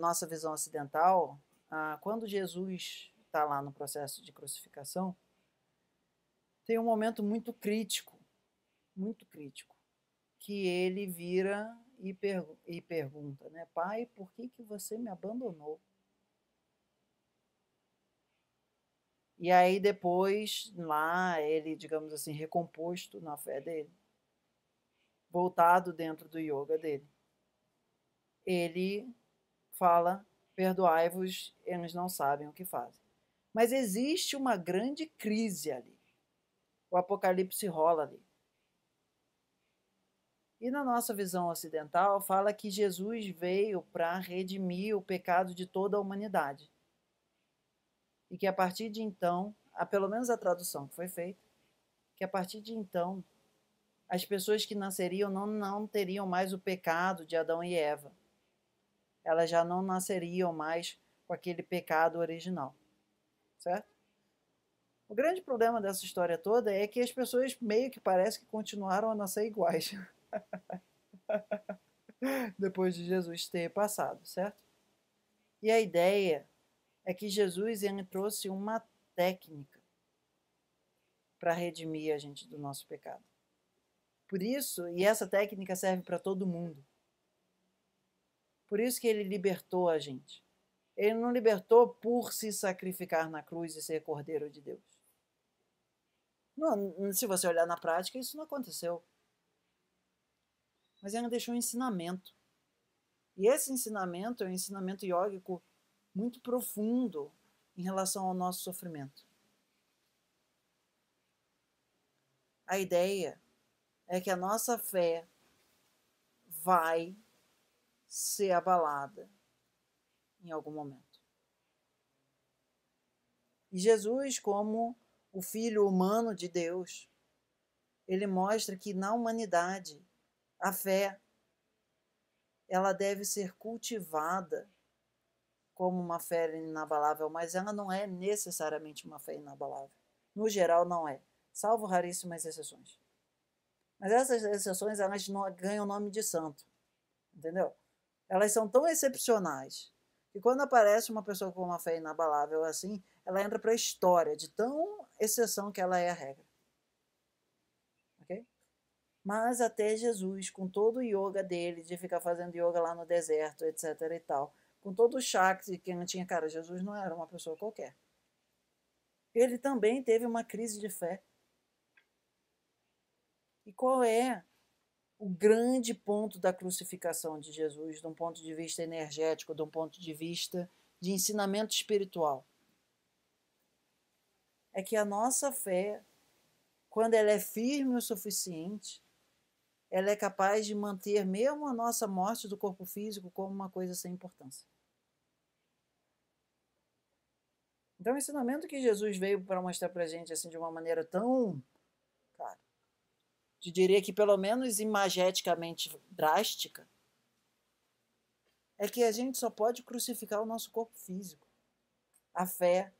nossa visão ocidental, ah, quando Jesus está lá no processo de crucificação, tem um momento muito crítico, muito crítico, que ele vira e, pergu e pergunta, né, Pai, por que, que você me abandonou? E aí depois, lá, ele, digamos assim, recomposto na fé dele, voltado dentro do yoga dele, ele fala: perdoai-vos, eles não sabem o que fazem. Mas existe uma grande crise ali. O apocalipse rola ali. E na nossa visão ocidental, fala que Jesus veio para redimir o pecado de toda a humanidade. E que a partir de então, a, pelo menos a tradução que foi feita, que a partir de então, as pessoas que nasceriam não, não teriam mais o pecado de Adão e Eva, elas já não nasceriam mais com aquele pecado original. Certo? O grande problema dessa história toda é que as pessoas meio que parece que continuaram a nascer iguais. Depois de Jesus ter passado, certo? E a ideia é que Jesus trouxe uma técnica para redimir a gente do nosso pecado. Por isso, e essa técnica serve para todo mundo. Por isso que ele libertou a gente. Ele não libertou por se sacrificar na cruz e ser cordeiro de Deus. Não, se você olhar na prática, isso não aconteceu. Mas ele deixou um ensinamento. E esse ensinamento é um ensinamento iógico muito profundo em relação ao nosso sofrimento. A ideia é que a nossa fé vai ser abalada em algum momento. E Jesus, como o Filho humano de Deus, ele mostra que na humanidade a fé ela deve ser cultivada como uma fé inabalável, mas ela não é necessariamente uma fé inabalável. No geral, não é, salvo raríssimas exceções. Mas essas exceções elas ganham o nome de santo, entendeu? elas são tão excepcionais que quando aparece uma pessoa com uma fé inabalável assim, ela entra para a história de tão exceção que ela é a regra. Ok? Mas até Jesus, com todo o yoga dele, de ficar fazendo yoga lá no deserto, etc e tal, com todo o Shakti que não tinha, cara, Jesus não era uma pessoa qualquer. Ele também teve uma crise de fé. E qual é o grande ponto da crucificação de Jesus, de um ponto de vista energético, de um ponto de vista de ensinamento espiritual, é que a nossa fé, quando ela é firme o suficiente, ela é capaz de manter mesmo a nossa morte do corpo físico como uma coisa sem importância. Então, o ensinamento que Jesus veio para mostrar para a gente assim, de uma maneira tão eu diria que pelo menos imageticamente drástica, é que a gente só pode crucificar o nosso corpo físico. A fé,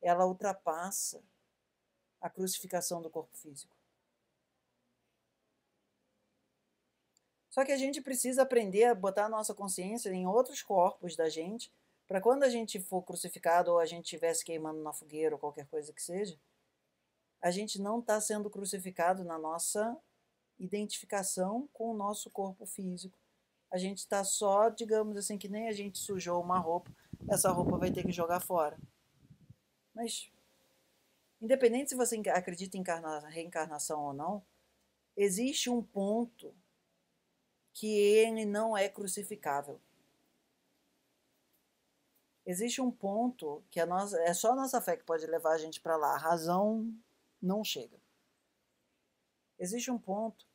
ela ultrapassa a crucificação do corpo físico. Só que a gente precisa aprender a botar a nossa consciência em outros corpos da gente, para quando a gente for crucificado ou a gente estivesse queimando na fogueira ou qualquer coisa que seja, a gente não está sendo crucificado na nossa identificação com o nosso corpo físico. A gente está só, digamos assim, que nem a gente sujou uma roupa, essa roupa vai ter que jogar fora. Mas, independente se você acredita em reencarnação ou não, existe um ponto que ele não é crucificável. Existe um ponto que a nossa, é só a nossa fé que pode levar a gente para lá. A razão não chega. Existe um ponto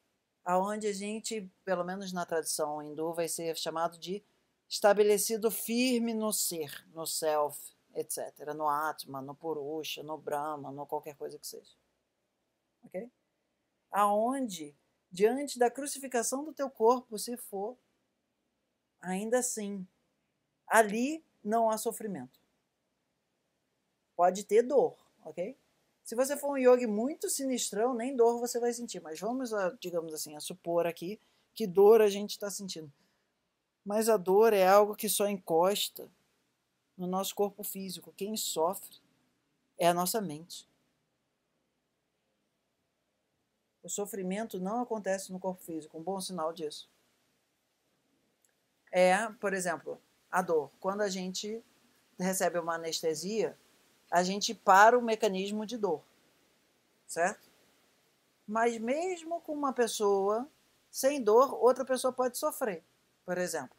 aonde a gente, pelo menos na tradição hindu, vai ser chamado de estabelecido firme no ser, no self, etc., no Atma, no Purusha, no Brahma, no qualquer coisa que seja. Ok? Aonde, diante da crucificação do teu corpo, se for, ainda assim, ali não há sofrimento. Pode ter dor, ok? Se você for um yogi muito sinistrão, nem dor você vai sentir, mas vamos, a, digamos assim, a supor aqui que dor a gente está sentindo. Mas a dor é algo que só encosta no nosso corpo físico. Quem sofre é a nossa mente. O sofrimento não acontece no corpo físico, um bom sinal disso. É, por exemplo, a dor. Quando a gente recebe uma anestesia, a gente para o mecanismo de dor, certo? Mas mesmo com uma pessoa sem dor, outra pessoa pode sofrer, por exemplo.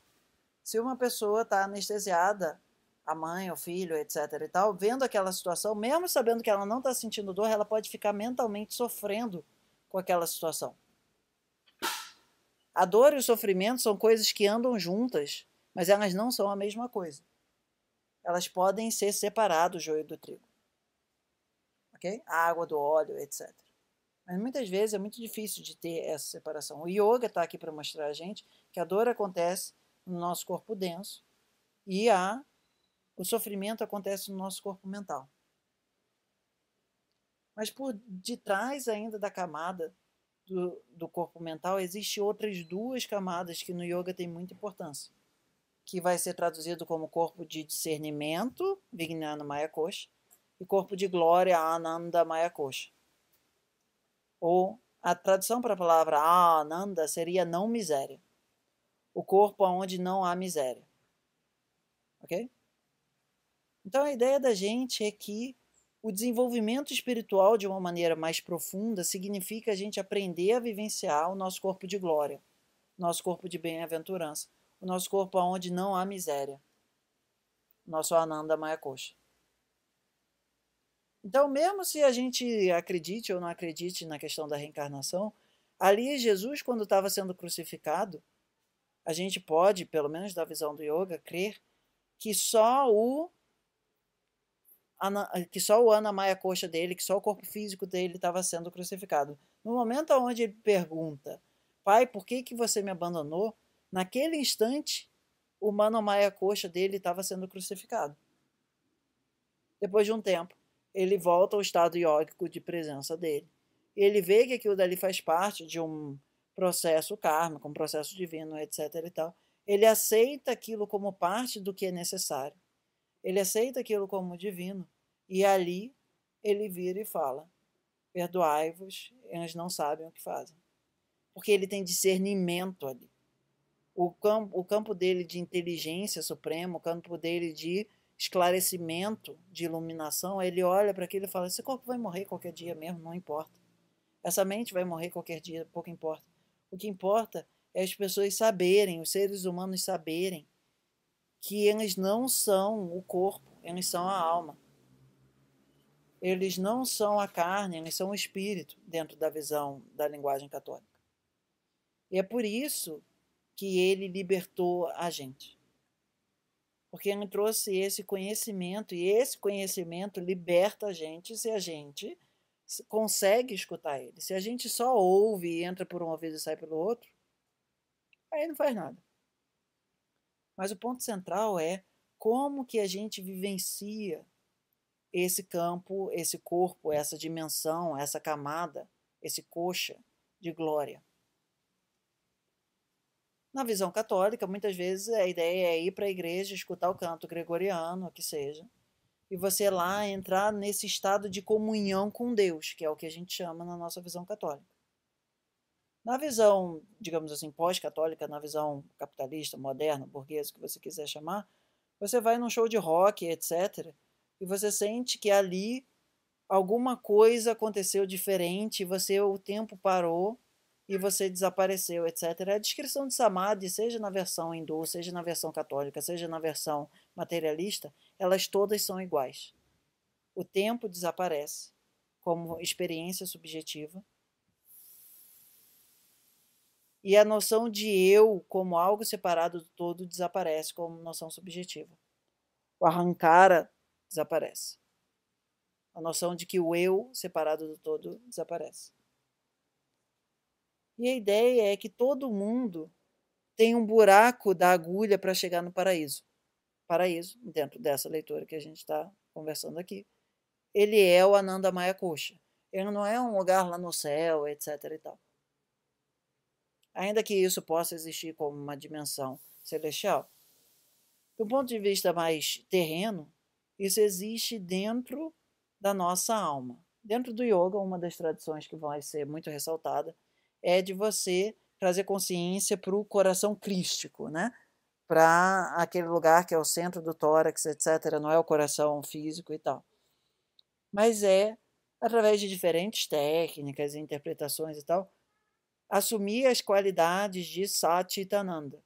Se uma pessoa está anestesiada, a mãe, o filho, etc. e tal, vendo aquela situação, mesmo sabendo que ela não está sentindo dor, ela pode ficar mentalmente sofrendo com aquela situação. A dor e o sofrimento são coisas que andam juntas, mas elas não são a mesma coisa elas podem ser separadas o joio do trigo. ok? A água do óleo, etc. Mas muitas vezes é muito difícil de ter essa separação. O yoga está aqui para mostrar a gente que a dor acontece no nosso corpo denso e a, o sofrimento acontece no nosso corpo mental. Mas por detrás ainda da camada do, do corpo mental, existem outras duas camadas que no yoga têm muita importância que vai ser traduzido como corpo de discernimento, vignana Maya e corpo de glória, Ananda Maya Ou a tradução para a palavra Ananda seria não miséria. O corpo onde não há miséria. Ok? Então a ideia da gente é que o desenvolvimento espiritual de uma maneira mais profunda significa a gente aprender a vivenciar o nosso corpo de glória, nosso corpo de bem-aventurança, o nosso corpo aonde é não há miséria. Nosso Ananda Maya Coxa. Então, mesmo se a gente acredite ou não acredite na questão da reencarnação, ali Jesus, quando estava sendo crucificado, a gente pode, pelo menos da visão do yoga, crer que só o que só o Ana Maia coxa dele, que só o corpo físico dele estava sendo crucificado. No momento onde ele pergunta, pai, por que, que você me abandonou? Naquele instante, o Manomaya coxa dele estava sendo crucificado. Depois de um tempo, ele volta ao estado iógico de presença dele. ele vê que aquilo dali faz parte de um processo kármico, um processo divino, etc. E tal. Ele aceita aquilo como parte do que é necessário. Ele aceita aquilo como divino. E ali ele vira e fala: Perdoai-vos, eles não sabem o que fazem. Porque ele tem discernimento ali o campo, o campo dele de inteligência suprema, o campo dele de esclarecimento, de iluminação, ele olha para aquilo e fala: esse corpo vai morrer qualquer dia mesmo, não importa. Essa mente vai morrer qualquer dia, pouco importa. O que importa é as pessoas saberem, os seres humanos saberem que eles não são o corpo, eles são a alma. Eles não são a carne, eles são o espírito, dentro da visão da linguagem católica. E é por isso que ele libertou a gente. Porque ele trouxe esse conhecimento, e esse conhecimento liberta a gente se a gente consegue escutar ele. Se a gente só ouve e entra por um ouvido e sai pelo outro, aí não faz nada. Mas o ponto central é como que a gente vivencia esse campo, esse corpo, essa dimensão, essa camada, esse coxa de glória. Na visão católica, muitas vezes a ideia é ir para a igreja, escutar o canto gregoriano, o que seja, e você lá entrar nesse estado de comunhão com Deus, que é o que a gente chama na nossa visão católica. Na visão, digamos assim, pós-católica, na visão capitalista, moderna, burguesa, o que você quiser chamar, você vai num show de rock, etc., e você sente que ali alguma coisa aconteceu diferente, você o tempo parou e você desapareceu, etc. A descrição de Samadhi, seja na versão hindu, seja na versão católica, seja na versão materialista, elas todas são iguais. O tempo desaparece como experiência subjetiva. E a noção de eu como algo separado do todo desaparece como noção subjetiva. O arrancara desaparece. A noção de que o eu separado do todo desaparece. E a ideia é que todo mundo tem um buraco da agulha para chegar no paraíso. Paraíso, dentro dessa leitura que a gente está conversando aqui, ele é o Ananda Maya Coxa. Ele não é um lugar lá no céu, etc. E tal. Ainda que isso possa existir como uma dimensão celestial. Do ponto de vista mais terreno, isso existe dentro da nossa alma. Dentro do yoga, uma das tradições que vai ser muito ressaltada é de você trazer consciência para o coração crístico, né? para aquele lugar que é o centro do tórax, etc. Não é o coração físico e tal. Mas é, através de diferentes técnicas e interpretações e tal, assumir as qualidades de Satitananda,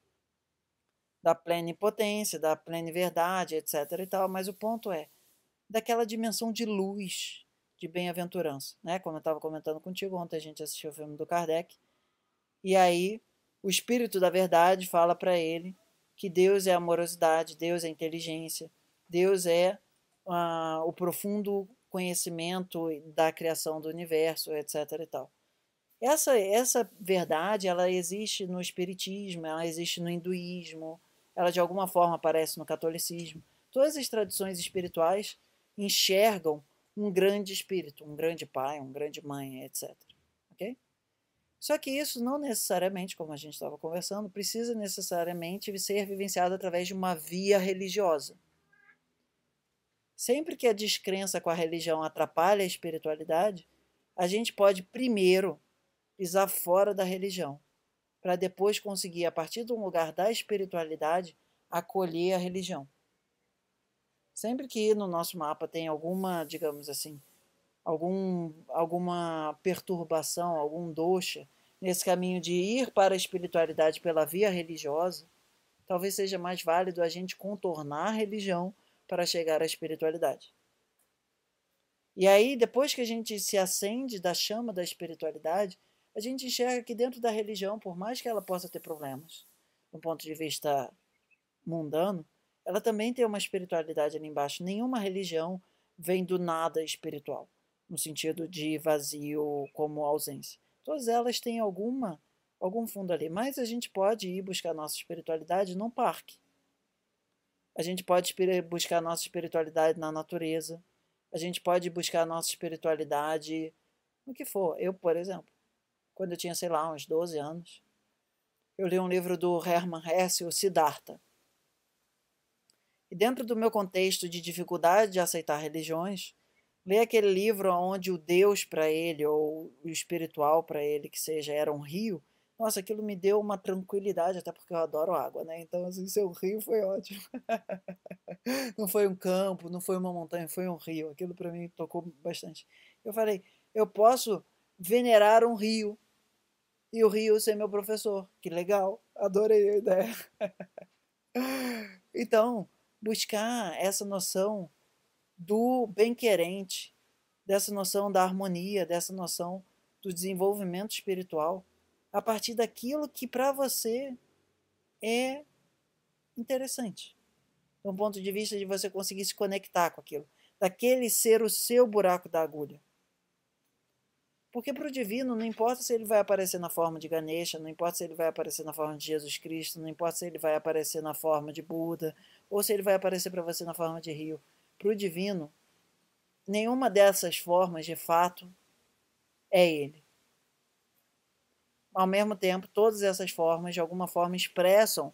da plenipotência, da pleniverdade, etc. E tal. Mas o ponto é daquela dimensão de luz de bem-aventurança, né? Como eu estava comentando contigo ontem, a gente assistiu o filme do Kardec. E aí o espírito da verdade fala para ele que Deus é amorosidade, Deus é inteligência, Deus é uh, o profundo conhecimento da criação do universo, etc. E tal. Essa, essa verdade ela existe no espiritismo, ela existe no hinduísmo, ela de alguma forma aparece no catolicismo. Todas as tradições espirituais enxergam um grande espírito, um grande pai, um grande mãe, etc. Ok? Só que isso não necessariamente, como a gente estava conversando, precisa necessariamente ser vivenciado através de uma via religiosa. Sempre que a descrença com a religião atrapalha a espiritualidade, a gente pode primeiro pisar fora da religião, para depois conseguir, a partir de um lugar da espiritualidade, acolher a religião. Sempre que no nosso mapa tem alguma, digamos assim, algum, alguma perturbação, algum dosha, nesse caminho de ir para a espiritualidade pela via religiosa, talvez seja mais válido a gente contornar a religião para chegar à espiritualidade. E aí, depois que a gente se acende da chama da espiritualidade, a gente enxerga que dentro da religião, por mais que ela possa ter problemas, do ponto de vista mundano, ela também tem uma espiritualidade ali embaixo. Nenhuma religião vem do nada espiritual, no sentido de vazio como ausência. Todas elas têm alguma algum fundo ali, mas a gente pode ir buscar a nossa espiritualidade num parque. A gente pode buscar a nossa espiritualidade na natureza. A gente pode buscar a nossa espiritualidade no que for. Eu, por exemplo, quando eu tinha, sei lá, uns 12 anos, eu li um livro do Hermann Hesse, o Siddhartha. E dentro do meu contexto de dificuldade de aceitar religiões, ler aquele livro onde o Deus para ele, ou o espiritual para ele, que seja, era um rio, nossa, aquilo me deu uma tranquilidade, até porque eu adoro água, né? Então, assim, seu rio foi ótimo. não foi um campo, não foi uma montanha, foi um rio. Aquilo para mim tocou bastante. Eu falei, eu posso venerar um rio e o rio ser meu professor. Que legal, adorei a ideia. então, buscar essa noção do bem-querente, dessa noção da harmonia, dessa noção do desenvolvimento espiritual, a partir daquilo que para você é interessante. Do é ponto de vista de você conseguir se conectar com aquilo, daquele ser o seu buraco da agulha. Porque para o divino, não importa se ele vai aparecer na forma de Ganesha, não importa se ele vai aparecer na forma de Jesus Cristo, não importa se ele vai aparecer na forma de Buda, ou se ele vai aparecer para você na forma de rio. Para o divino, nenhuma dessas formas, de fato, é ele. Ao mesmo tempo, todas essas formas, de alguma forma, expressam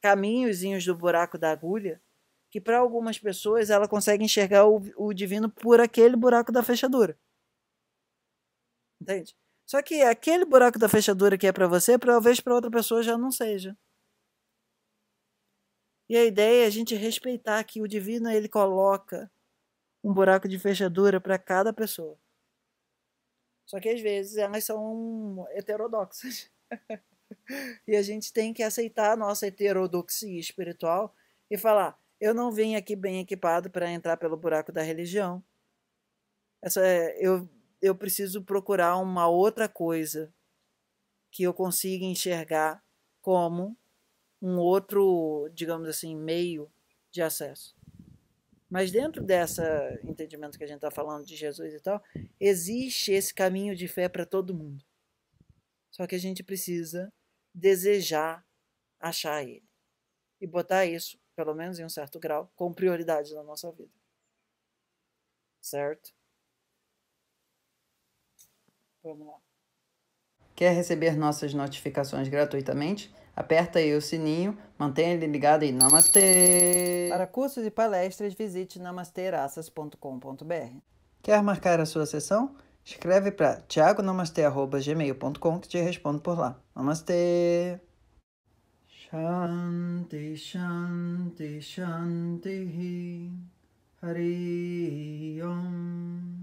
caminhozinhos do buraco da agulha que para algumas pessoas ela consegue enxergar o, o divino por aquele buraco da fechadura. Entende? Só que aquele buraco da fechadura que é para você, talvez para outra pessoa já não seja. E a ideia é a gente respeitar que o divino ele coloca um buraco de fechadura para cada pessoa. Só que às vezes elas são heterodoxas. e a gente tem que aceitar a nossa heterodoxia espiritual e falar: eu não vim aqui bem equipado para entrar pelo buraco da religião. Essa, é, eu eu preciso procurar uma outra coisa que eu consiga enxergar como um outro, digamos assim, meio de acesso. Mas dentro desse entendimento que a gente está falando de Jesus e tal, existe esse caminho de fé para todo mundo. Só que a gente precisa desejar achar ele e botar isso, pelo menos em um certo grau, com prioridade na nossa vida. Certo? Vamos lá. Quer receber nossas notificações gratuitamente? Aperta aí o sininho, mantenha ele ligado em Namastê! Para cursos e palestras, visite namasterassas.com.br. Quer marcar a sua sessão? Escreve para tiagonamastê.gmail.com que te respondo por lá. Namastê! Shanti, Shanti, Shanti, Hari Om.